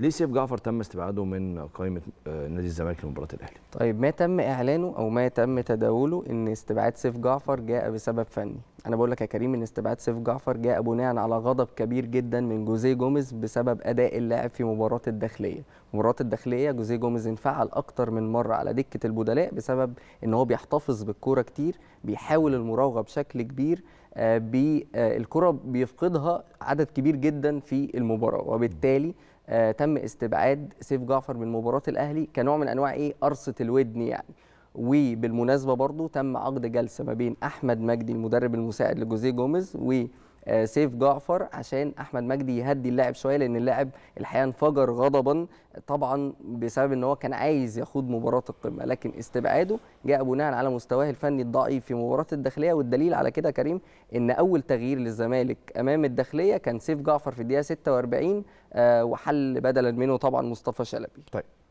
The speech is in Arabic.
ليه سيف جعفر تم استبعاده من قائمه آه، نادي الزمالك لمباراه الاهلي؟ طيب ما تم اعلانه او ما تم تداوله ان استبعاد سيف جعفر جاء بسبب فني، انا بقول لك يا كريم ان استبعاد سيف جعفر جاء بناء على غضب كبير جدا من جوزيه جوميز بسبب اداء اللاعب في مباراه الداخليه، مباراه الداخليه جوزيه جوميز انفعل اكتر من مره على دكه البدلاء بسبب ان هو بيحتفظ بالكوره كتير، بيحاول المراوغه بشكل كبير آه، بالكره آه، بيفقدها عدد كبير جدا في المباراه وبالتالي آه، تم استبعاد سيف جعفر من مباراه الاهلي كنوع من انواع ايه قرصه الودن يعني وبالمناسبه برضو تم عقد جلسه ما بين احمد مجدي المدرب المساعد لجوزيه جوميز و آه، سيف جعفر عشان احمد مجدي يهدي اللاعب شويه لان اللاعب الحقيقه انفجر غضبا طبعا بسبب ان هو كان عايز يخوض مباراه القمه لكن استبعاده جاء بناء على مستواه الفني الضعيف في مباراه الداخليه والدليل على كده كريم ان اول تغيير للزمالك امام الداخليه كان سيف جعفر في الدقيقه 46 آه، وحل بدلا منه طبعا مصطفى شلبي طيب